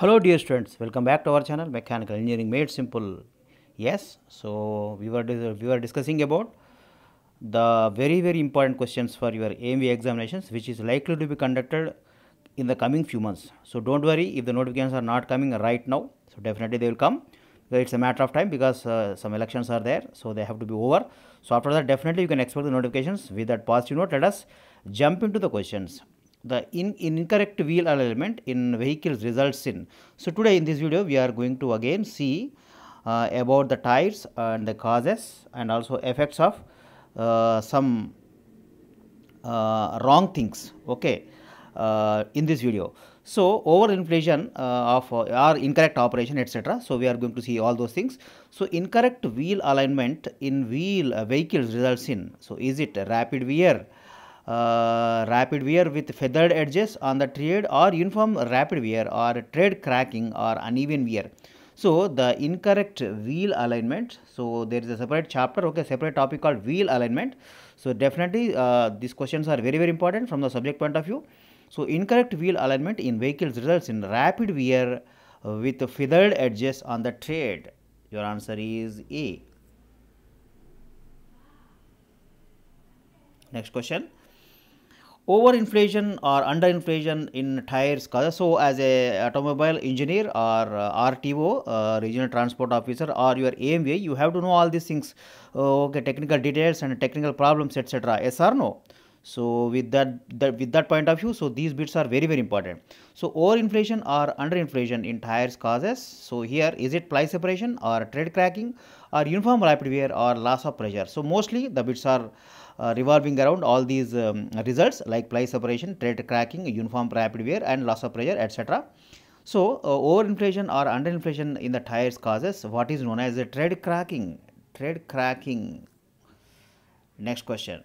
Hello dear students, welcome back to our channel Mechanical Engineering Made Simple. Yes, so we were, we were discussing about the very very important questions for your AMV examinations which is likely to be conducted in the coming few months. So don't worry if the notifications are not coming right now, so definitely they will come. It's a matter of time because uh, some elections are there, so they have to be over. So after that definitely you can expect the notifications. With that positive note, let us jump into the questions the in, incorrect wheel alignment in vehicles results in. So, today in this video we are going to again see uh, about the tires and the causes and also effects of uh, some uh, wrong things okay, uh, in this video. So, over inflation uh, of uh, or incorrect operation etc. So, we are going to see all those things. So, incorrect wheel alignment in wheel vehicles results in. So, is it rapid wear? uh, rapid wear with feathered edges on the trade or uniform rapid wear or trade cracking or uneven wear. So, the incorrect wheel alignment. So, there is a separate chapter, okay, separate topic called wheel alignment. So, definitely uh, these questions are very, very important from the subject point of view. So, incorrect wheel alignment in vehicles results in rapid wear with feathered edges on the tread. Your answer is A. Next question overinflation or underinflation in tires causes. So, as a automobile engineer or uh, RTO, uh, regional transport officer or your AMVA, you have to know all these things, uh, okay, technical details and technical problems, etc. Yes or no? So with that, that with that point of view, so these bits are very very important. So overinflation or underinflation in tires causes. So here is it ply separation or tread cracking or uniform rapid wear or loss of pressure. So mostly the bits are uh, revolving around all these um, results like ply separation, trade cracking, uniform rapid wear and loss of pressure etc. So, uh, overinflation or underinflation in the tires causes what is known as the tread cracking. Tread cracking. Next question.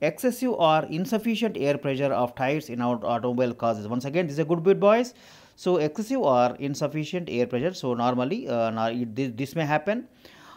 Excessive or insufficient air pressure of tires in our automobile causes. Once again, this is a good bit, boys. So, excessive or insufficient air pressure. So, normally, uh, this, this may happen.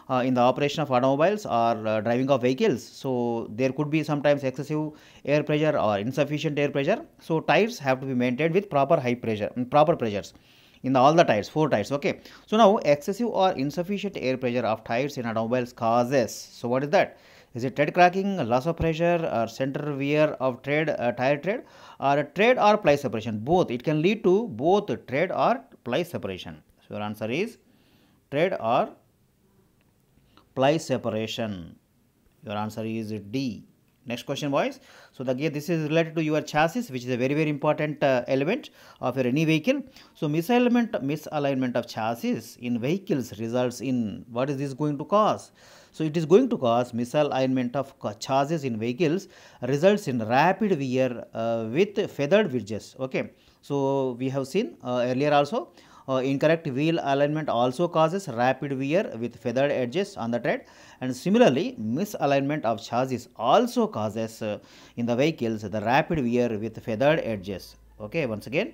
Uh, in the operation of automobiles or uh, driving of vehicles. So there could be sometimes excessive air pressure or insufficient air pressure. So tires have to be maintained with proper high pressure, mm, proper pressures in the, all the tires, four tires. Okay. So now excessive or insufficient air pressure of tires in automobiles causes. So what is that? Is it tread cracking, loss of pressure, or center wear of tread, uh, tire tread, or tread or ply separation? Both. It can lead to both tread or ply separation. So your answer is tread or ply separation. Your answer is D. Next question boys. So the gear this is related to your chassis which is a very very important uh, element of your any vehicle. So misalignment, misalignment of chassis in vehicles results in what is this going to cause? So it is going to cause misalignment of chassis in vehicles results in rapid wear uh, with feathered bridges. Okay. So we have seen uh, earlier also uh, incorrect wheel alignment also causes rapid wear with feathered edges on the tread and similarly misalignment of chassis also causes uh, in the vehicles the rapid wear with feathered edges. Okay, once again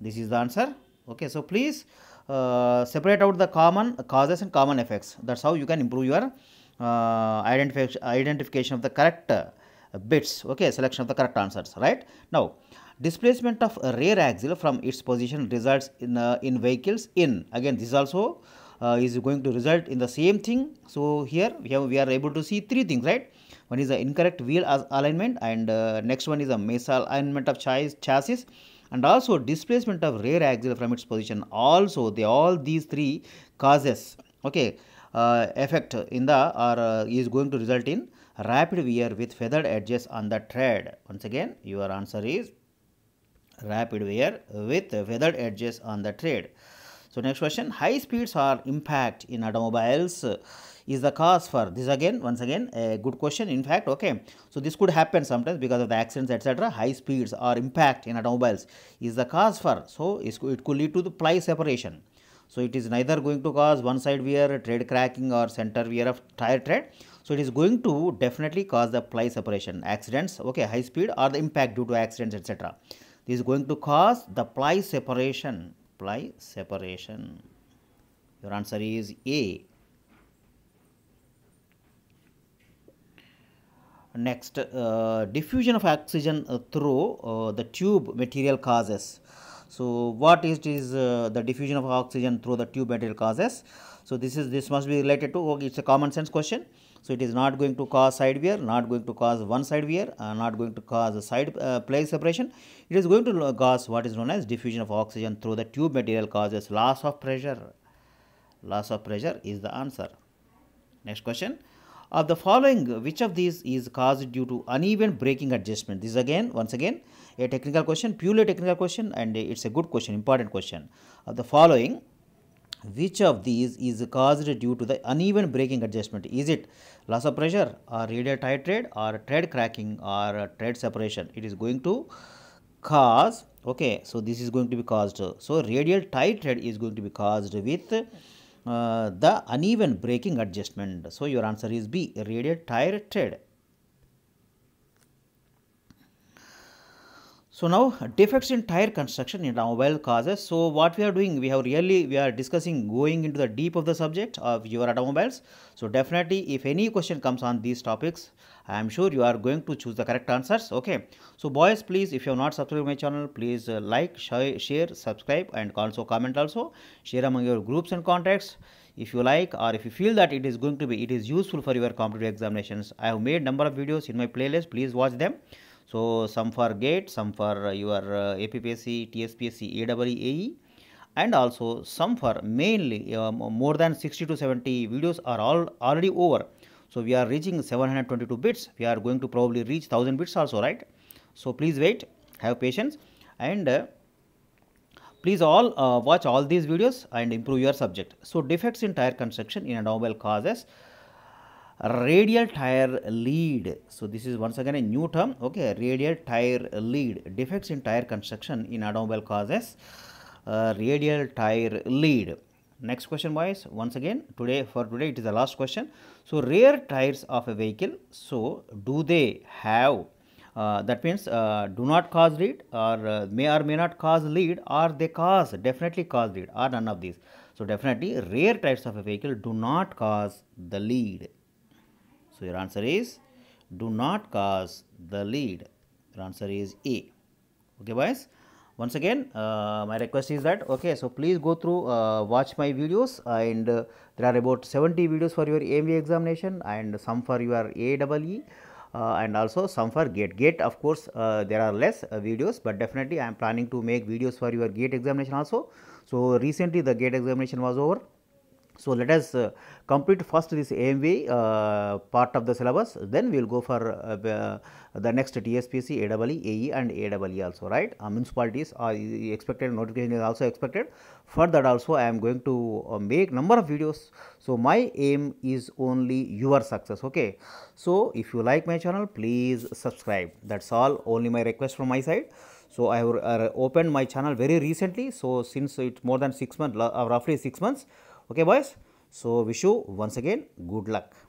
this is the answer. Okay, so please uh, separate out the common causes and common effects. That's how you can improve your uh, identification of the correct uh, uh, bits okay selection of the correct answers right now displacement of rear axle from its position results in uh, in vehicles in again this also uh, is going to result in the same thing so here we have we are able to see three things right one is the incorrect wheel alignment and uh, next one is the misalignment of chas chassis and also displacement of rear axle from its position also they all these three causes okay uh, effect in the or uh, is going to result in wrapped wear with feathered edges on the tread. Once again, your answer is rapid wear with feathered edges on the tread. So, next question, high speeds or impact in automobiles is the cause for this again, once again a good question in fact, okay. So, this could happen sometimes because of the accidents etc. High speeds or impact in automobiles is the cause for, so it could lead to the ply separation. So, it is neither going to cause one side wear, trade cracking or center wear of tire tread. So, it is going to definitely cause the ply separation, accidents, okay, high speed or the impact due to accidents, etc. This is going to cause the ply separation, ply separation. Your answer is A. Next, uh, diffusion of oxygen uh, through uh, the tube material causes. So, what is uh, the diffusion of oxygen through the tube material causes? So, this is this must be related to it is a common sense question. So, it is not going to cause side wear, not going to cause one side wear, uh, not going to cause a side uh, plate separation. It is going to uh, cause what is known as diffusion of oxygen through the tube material causes loss of pressure. Loss of pressure is the answer. Next question of the following, which of these is caused due to uneven braking adjustment? This again, once again, a technical question, purely technical question and it's a good question, important question. Of the following, which of these is caused due to the uneven braking adjustment? Is it loss of pressure or radial tire tread or tread cracking or tread separation? It is going to cause, okay, so this is going to be caused. So, radial tire tread is going to be caused with uh, the uneven braking adjustment. So, your answer is B tread. So now defects in tire construction in our well causes. So what we are doing, we have really, we are discussing going into the deep of the subject of your automobiles. So definitely if any question comes on these topics, I am sure you are going to choose the correct answers. Okay. So boys, please, if you have not subscribed to my channel, please uh, like, share, subscribe and also comment also. Share among your groups and contacts if you like or if you feel that it is going to be, it is useful for your competitive examinations. I have made number of videos in my playlist. Please watch them. So, some for GATE, some for your uh, APPSC, TSPSC, AWAE and also some for mainly uh, more than 60 to 70 videos are all already over. So, we are reaching 722 bits, we are going to probably reach 1000 bits also right. So, please wait, have patience and uh, Please all uh, watch all these videos and improve your subject. So defects in tire construction in normal causes radial tire lead so this is once again a new term okay radial tire lead defects in tire construction in automobile causes uh, radial tire lead next question boys once again today for today it is the last question so rear tires of a vehicle so do they have uh, that means uh, do not cause lead or uh, may or may not cause lead or they cause definitely cause lead or none of these so definitely rear tires of a vehicle do not cause the lead so your answer is do not cause the lead. Your answer is A. Okay boys. Once again, uh, my request is that, okay, so please go through, uh, watch my videos and uh, there are about 70 videos for your AMV examination and some for your AEE. Uh, and also some for gate gate of course uh, there are less uh, videos but definitely i am planning to make videos for your gate examination also so recently the gate examination was over so, let us uh, complete first this AMV uh, part of the syllabus, then we will go for uh, the next TSPC, AWE, AE and AWE also, right. Uh, municipalities are expected, notification is also expected. For that also I am going to uh, make number of videos. So, my aim is only your success, okay. So, if you like my channel, please subscribe, that is all, only my request from my side. So, I have uh, opened my channel very recently. So, since it's more than 6 months, roughly 6 months. Okay, boys. So, wish you once again good luck.